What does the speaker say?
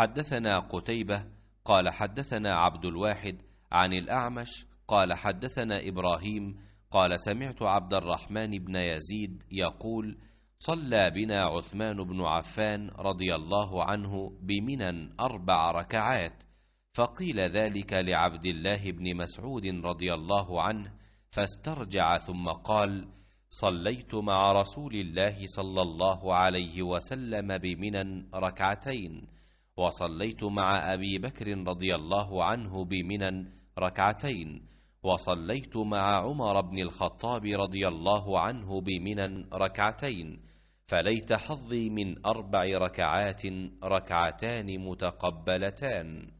حدثنا قتيبة قال حدثنا عبد الواحد عن الأعمش قال حدثنا إبراهيم قال سمعت عبد الرحمن بن يزيد يقول صلى بنا عثمان بن عفان رضي الله عنه بمنى أربع ركعات فقيل ذلك لعبد الله بن مسعود رضي الله عنه فاسترجع ثم قال صليت مع رسول الله صلى الله عليه وسلم بمنى ركعتين وصليت مع أبي بكر رضي الله عنه بمنى ركعتين وصليت مع عمر بن الخطاب رضي الله عنه بمنى ركعتين فليت حظي من أربع ركعات ركعتان متقبلتان